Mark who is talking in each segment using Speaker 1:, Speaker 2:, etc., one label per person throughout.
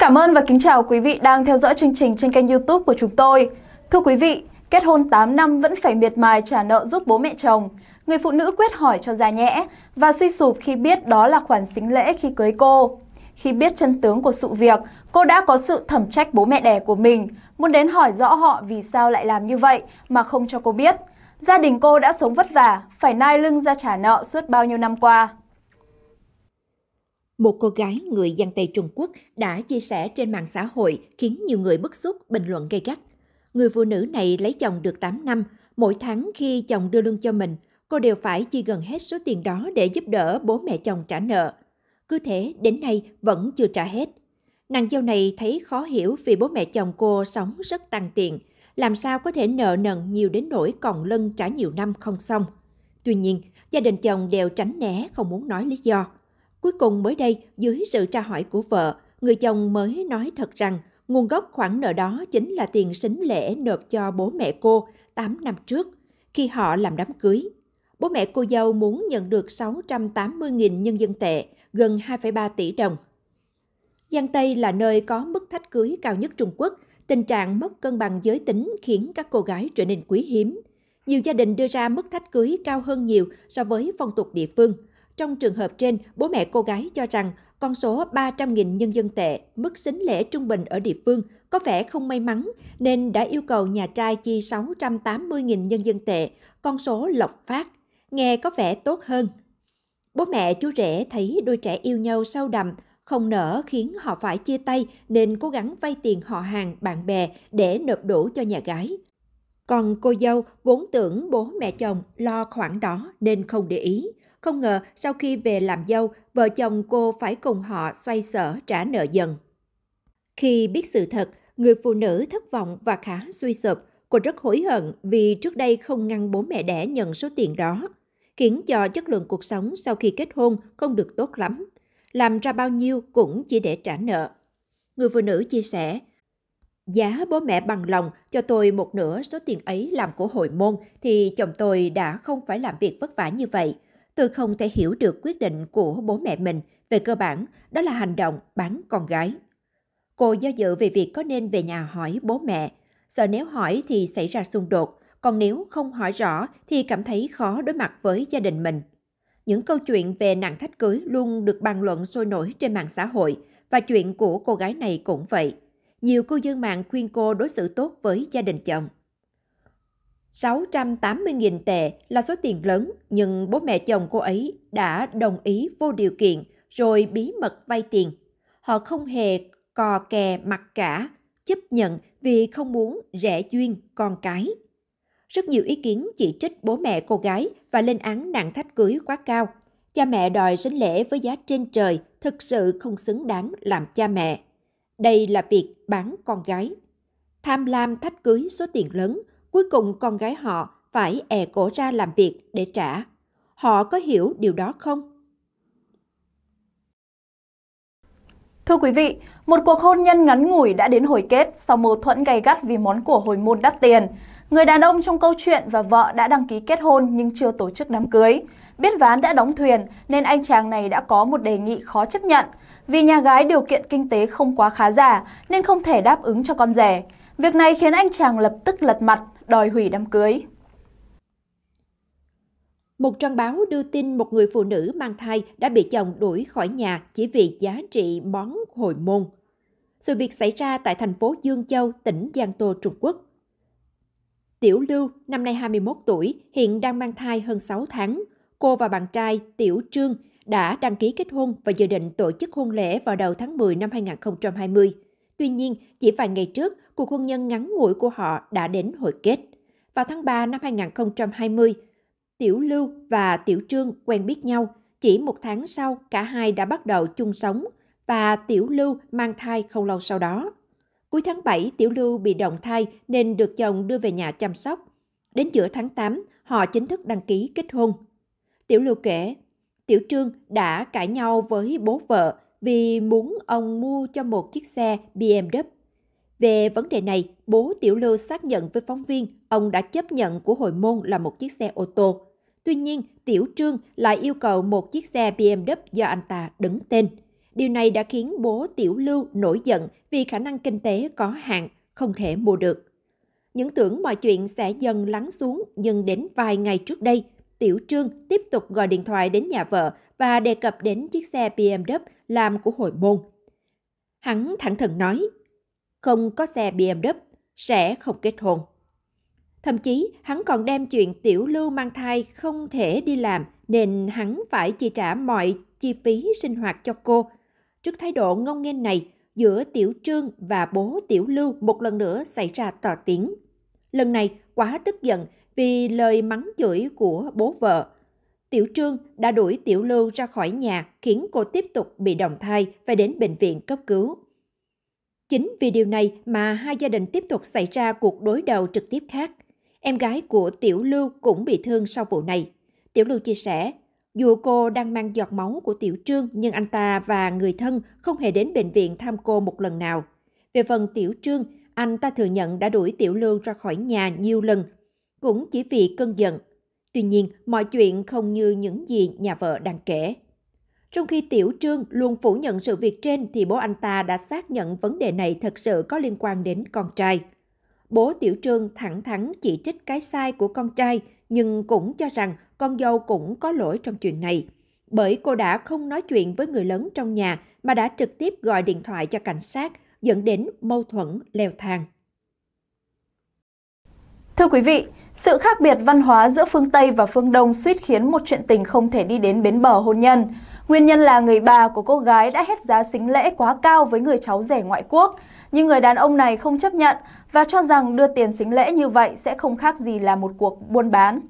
Speaker 1: cảm ơn và kính chào quý vị đang theo dõi chương trình trên kênh youtube của chúng tôi. Thưa quý vị, kết hôn 8 năm vẫn phải miệt mài trả nợ giúp bố mẹ chồng. Người phụ nữ quyết hỏi cho ra nhẽ và suy sụp khi biết đó là khoản xính lễ khi cưới cô. Khi biết chân tướng của sự việc, cô đã có sự thẩm trách bố mẹ đẻ của mình, muốn đến hỏi rõ họ vì sao lại làm như vậy mà không cho cô biết. Gia đình cô đã sống vất vả, phải nai lưng ra trả nợ suốt bao nhiêu năm qua
Speaker 2: một cô gái người dân Tây Trung Quốc đã chia sẻ trên mạng xã hội khiến nhiều người bức xúc, bình luận gay gắt. Người phụ nữ này lấy chồng được 8 năm, mỗi tháng khi chồng đưa lương cho mình, cô đều phải chi gần hết số tiền đó để giúp đỡ bố mẹ chồng trả nợ. Cứ thế, đến nay vẫn chưa trả hết. Nàng dâu này thấy khó hiểu vì bố mẹ chồng cô sống rất tăng tiền, làm sao có thể nợ nần nhiều đến nỗi còn lân trả nhiều năm không xong. Tuy nhiên, gia đình chồng đều tránh né không muốn nói lý do. Cuối cùng mới đây, dưới sự tra hỏi của vợ, người chồng mới nói thật rằng nguồn gốc khoản nợ đó chính là tiền sính lễ nộp cho bố mẹ cô 8 năm trước, khi họ làm đám cưới. Bố mẹ cô dâu muốn nhận được 680.000 nhân dân tệ, gần 2,3 tỷ đồng. Giang Tây là nơi có mức thách cưới cao nhất Trung Quốc. Tình trạng mất cân bằng giới tính khiến các cô gái trở nên quý hiếm. Nhiều gia đình đưa ra mức thách cưới cao hơn nhiều so với phong tục địa phương – trong trường hợp trên, bố mẹ cô gái cho rằng con số 300.000 nhân dân tệ, mức xính lễ trung bình ở địa phương, có vẻ không may mắn nên đã yêu cầu nhà trai chi 680.000 nhân dân tệ, con số lộc phát. Nghe có vẻ tốt hơn. Bố mẹ chú rể thấy đôi trẻ yêu nhau sâu đậm, không nỡ khiến họ phải chia tay nên cố gắng vay tiền họ hàng, bạn bè để nộp đủ cho nhà gái. Còn cô dâu vốn tưởng bố mẹ chồng lo khoản đó nên không để ý. Không ngờ sau khi về làm dâu, vợ chồng cô phải cùng họ xoay sở trả nợ dần. Khi biết sự thật, người phụ nữ thất vọng và khá suy sụp. Cô rất hối hận vì trước đây không ngăn bố mẹ đẻ nhận số tiền đó, khiến cho chất lượng cuộc sống sau khi kết hôn không được tốt lắm. Làm ra bao nhiêu cũng chỉ để trả nợ. Người phụ nữ chia sẻ, Giá bố mẹ bằng lòng cho tôi một nửa số tiền ấy làm của hội môn thì chồng tôi đã không phải làm việc vất vả như vậy. Tôi không thể hiểu được quyết định của bố mẹ mình, về cơ bản, đó là hành động bán con gái. Cô do dự về việc có nên về nhà hỏi bố mẹ, sợ nếu hỏi thì xảy ra xung đột, còn nếu không hỏi rõ thì cảm thấy khó đối mặt với gia đình mình. Những câu chuyện về nạn thách cưới luôn được bàn luận sôi nổi trên mạng xã hội và chuyện của cô gái này cũng vậy. Nhiều cư dân mạng khuyên cô đối xử tốt với gia đình chồng. 680.000 tệ là số tiền lớn, nhưng bố mẹ chồng cô ấy đã đồng ý vô điều kiện rồi bí mật vay tiền. Họ không hề cò kè mặt cả, chấp nhận vì không muốn rẻ duyên con cái. Rất nhiều ý kiến chỉ trích bố mẹ cô gái và lên án nạn thách cưới quá cao. Cha mẹ đòi sính lễ với giá trên trời thực sự không xứng đáng làm cha mẹ. Đây là việc bán con gái. Tham lam thách cưới số tiền lớn cuối cùng con gái họ phải è cổ ra làm việc để trả.
Speaker 1: Họ có hiểu điều đó không? Thưa quý vị, một cuộc hôn nhân ngắn ngủi đã đến hồi kết sau mâu thuẫn gay gắt vì món của hồi môn đắt tiền. Người đàn ông trong câu chuyện và vợ đã đăng ký kết hôn nhưng chưa tổ chức đám cưới. Biết ván đã đóng thuyền nên anh chàng này đã có một đề nghị khó chấp nhận. Vì nhà gái điều kiện kinh tế không quá khá giả nên không thể đáp ứng cho con rể. Việc này khiến anh chàng lập tức lật mặt đòi hủy đám cưới. Một trang báo
Speaker 2: đưa tin một người phụ nữ mang thai đã bị chồng đuổi khỏi nhà chỉ vì giá trị món hồi môn. Sự việc xảy ra tại thành phố Dương Châu, tỉnh Giang Tô, Trung Quốc. Tiểu Lưu, năm nay 21 tuổi, hiện đang mang thai hơn 6 tháng. Cô và bạn trai Tiểu Trương đã đăng ký kết hôn và dự định tổ chức hôn lễ vào đầu tháng 10 năm 2020. Tuy nhiên, chỉ vài ngày trước, cuộc hôn nhân ngắn ngủi của họ đã đến hồi kết. Vào tháng 3 năm 2020, Tiểu Lưu và Tiểu Trương quen biết nhau. Chỉ một tháng sau, cả hai đã bắt đầu chung sống và Tiểu Lưu mang thai không lâu sau đó. Cuối tháng 7, Tiểu Lưu bị động thai nên được chồng đưa về nhà chăm sóc. Đến giữa tháng 8, họ chính thức đăng ký kết hôn. Tiểu Lưu kể, Tiểu Trương đã cãi nhau với bố vợ vì muốn ông mua cho một chiếc xe BMW về vấn đề này, bố Tiểu Lưu xác nhận với phóng viên ông đã chấp nhận của hội môn là một chiếc xe ô tô. Tuy nhiên, Tiểu Trương lại yêu cầu một chiếc xe BMW do anh ta đứng tên. Điều này đã khiến bố Tiểu Lưu nổi giận vì khả năng kinh tế có hạn, không thể mua được. Những tưởng mọi chuyện sẽ dần lắng xuống nhưng đến vài ngày trước đây, Tiểu Trương tiếp tục gọi điện thoại đến nhà vợ và đề cập đến chiếc xe BMW làm của hội môn. Hắn thẳng thừng nói, không có xe BMW, sẽ không kết hôn. Thậm chí, hắn còn đem chuyện tiểu lưu mang thai không thể đi làm nên hắn phải chi trả mọi chi phí sinh hoạt cho cô. Trước thái độ ngông nghênh này, giữa tiểu trương và bố tiểu lưu một lần nữa xảy ra tỏ tiếng. Lần này quá tức giận vì lời mắng chửi của bố vợ. Tiểu Trương đã đuổi Tiểu Lưu ra khỏi nhà khiến cô tiếp tục bị đồng thai và đến bệnh viện cấp cứu. Chính vì điều này mà hai gia đình tiếp tục xảy ra cuộc đối đầu trực tiếp khác. Em gái của Tiểu Lưu cũng bị thương sau vụ này. Tiểu Lưu chia sẻ, dù cô đang mang giọt máu của Tiểu Trương nhưng anh ta và người thân không hề đến bệnh viện thăm cô một lần nào. Về phần Tiểu Trương, anh ta thừa nhận đã đuổi Tiểu Lưu ra khỏi nhà nhiều lần, cũng chỉ vì cơn giận. Tuy nhiên, mọi chuyện không như những gì nhà vợ đang kể. Trong khi Tiểu Trương luôn phủ nhận sự việc trên thì bố anh ta đã xác nhận vấn đề này thật sự có liên quan đến con trai. Bố Tiểu Trương thẳng thắn chỉ trích cái sai của con trai nhưng cũng cho rằng con dâu cũng có lỗi trong chuyện này. Bởi cô đã không nói chuyện với người lớn trong nhà mà đã trực tiếp gọi điện thoại cho cảnh sát dẫn đến mâu thuẫn leo thang.
Speaker 1: Thưa quý vị, sự khác biệt văn hóa giữa phương Tây và phương Đông suýt khiến một chuyện tình không thể đi đến bến bờ hôn nhân. Nguyên nhân là người bà của cô gái đã hết giá xính lễ quá cao với người cháu rể ngoại quốc, nhưng người đàn ông này không chấp nhận và cho rằng đưa tiền xính lễ như vậy sẽ không khác gì là một cuộc buôn bán.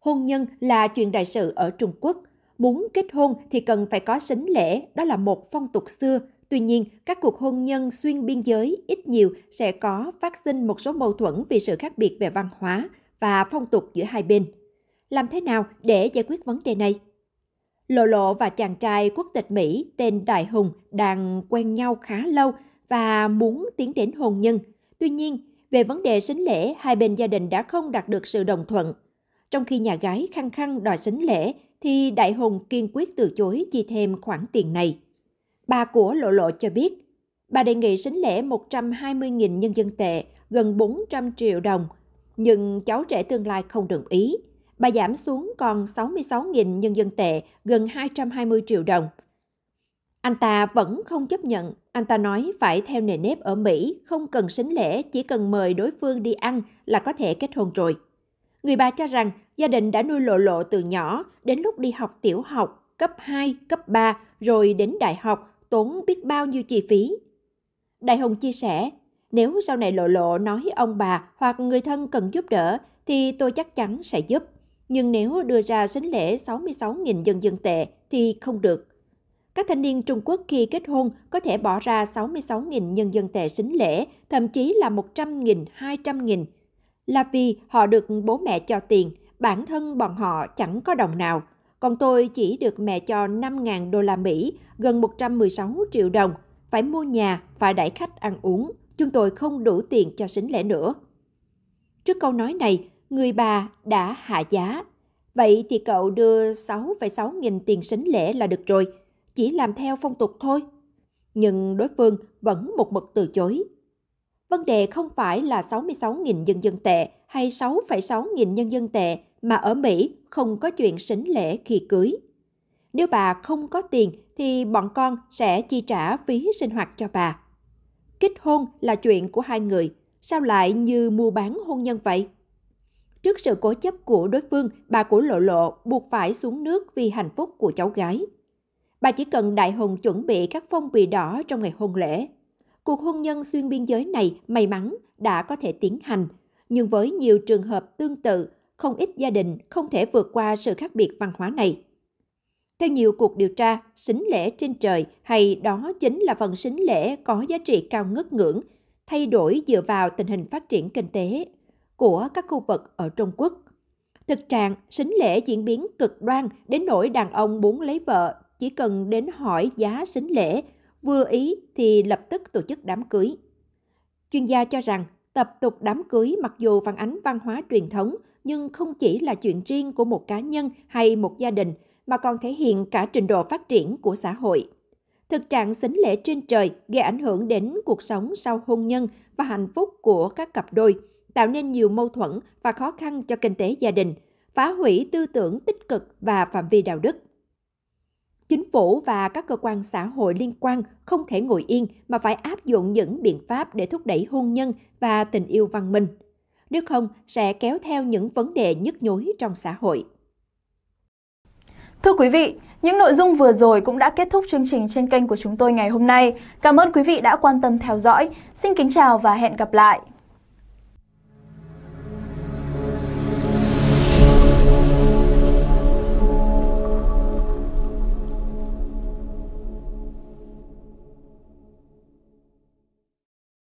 Speaker 1: Hôn nhân
Speaker 2: là chuyện đại sự ở Trung Quốc. Muốn kết hôn thì cần phải có xính lễ, đó là một phong tục xưa. Tuy nhiên, các cuộc hôn nhân xuyên biên giới ít nhiều sẽ có phát sinh một số mâu thuẫn vì sự khác biệt về văn hóa và phong tục giữa hai bên. Làm thế nào để giải quyết vấn đề này? Lộ Lộ và chàng trai quốc tịch Mỹ tên Đại Hùng đang quen nhau khá lâu và muốn tiến đến hôn nhân. Tuy nhiên, về vấn đề sính lễ, hai bên gia đình đã không đạt được sự đồng thuận. Trong khi nhà gái khăng khăng đòi sính lễ, thì Đại Hùng kiên quyết từ chối chi thêm khoản tiền này. Bà của Lộ Lộ cho biết, bà đề nghị sính lễ 120.000 nhân dân tệ, gần 400 triệu đồng, nhưng cháu trẻ tương lai không đồng ý – Bà giảm xuống còn 66.000 nhân dân tệ, gần 220 triệu đồng. Anh ta vẫn không chấp nhận, anh ta nói phải theo nề nếp ở Mỹ, không cần sính lễ, chỉ cần mời đối phương đi ăn là có thể kết hôn rồi. Người bà cho rằng gia đình đã nuôi lộ lộ từ nhỏ, đến lúc đi học tiểu học, cấp 2, cấp 3, rồi đến đại học, tốn biết bao nhiêu chi phí. Đại Hồng chia sẻ, nếu sau này lộ lộ nói ông bà hoặc người thân cần giúp đỡ thì tôi chắc chắn sẽ giúp nhưng nếu đưa ra sính lễ 66.000 dân dân tệ thì không được. Các thanh niên Trung Quốc khi kết hôn có thể bỏ ra 66.000 nhân dân tệ sính lễ, thậm chí là 100.000, 200.000. Là vì họ được bố mẹ cho tiền, bản thân bọn họ chẳng có đồng nào. Còn tôi chỉ được mẹ cho 5.000 đô la Mỹ, gần 116 triệu đồng. Phải mua nhà, phải đãi khách ăn uống. Chúng tôi không đủ tiền cho sính lễ nữa. Trước câu nói này, người bà đã hạ giá Vậy thì cậu đưa 6,6 nghìn tiền sính lễ là được rồi, chỉ làm theo phong tục thôi. Nhưng đối phương vẫn một mực từ chối. Vấn đề không phải là 66.000 nhân dân tệ hay 6,6 nghìn nhân dân tệ mà ở Mỹ không có chuyện sính lễ khi cưới. Nếu bà không có tiền thì bọn con sẽ chi trả phí sinh hoạt cho bà. Kết hôn là chuyện của hai người, sao lại như mua bán hôn nhân vậy? Trước sự cố chấp của đối phương, bà của Lộ Lộ buộc phải xuống nước vì hạnh phúc của cháu gái. Bà chỉ cần Đại Hùng chuẩn bị các phong bì đỏ trong ngày hôn lễ. Cuộc hôn nhân xuyên biên giới này may mắn đã có thể tiến hành, nhưng với nhiều trường hợp tương tự, không ít gia đình không thể vượt qua sự khác biệt văn hóa này. Theo nhiều cuộc điều tra, sính lễ trên trời hay đó chính là phần sính lễ có giá trị cao ngất ngưỡng, thay đổi dựa vào tình hình phát triển kinh tế của các khu vực ở Trung Quốc. Thực trạng sính lễ diễn biến cực đoan đến nỗi đàn ông muốn lấy vợ chỉ cần đến hỏi giá sính lễ, vừa ý thì lập tức tổ chức đám cưới. Chuyên gia cho rằng tập tục đám cưới mặc dù phản ánh văn hóa truyền thống nhưng không chỉ là chuyện riêng của một cá nhân hay một gia đình mà còn thể hiện cả trình độ phát triển của xã hội. Thực trạng sính lễ trên trời gây ảnh hưởng đến cuộc sống sau hôn nhân và hạnh phúc của các cặp đôi – tạo nên nhiều mâu thuẫn và khó khăn cho kinh tế gia đình, phá hủy tư tưởng tích cực và phạm vi đạo đức. Chính phủ và các cơ quan xã hội liên quan không thể ngồi yên mà phải áp dụng những biện pháp để thúc đẩy hôn nhân và tình yêu văn minh. Nếu không, sẽ kéo theo những vấn đề nhức nhối trong xã hội.
Speaker 1: Thưa quý vị, những nội dung vừa rồi cũng đã kết thúc chương trình trên kênh của chúng tôi ngày hôm nay. Cảm ơn quý vị đã quan tâm theo dõi. Xin kính chào và hẹn gặp lại!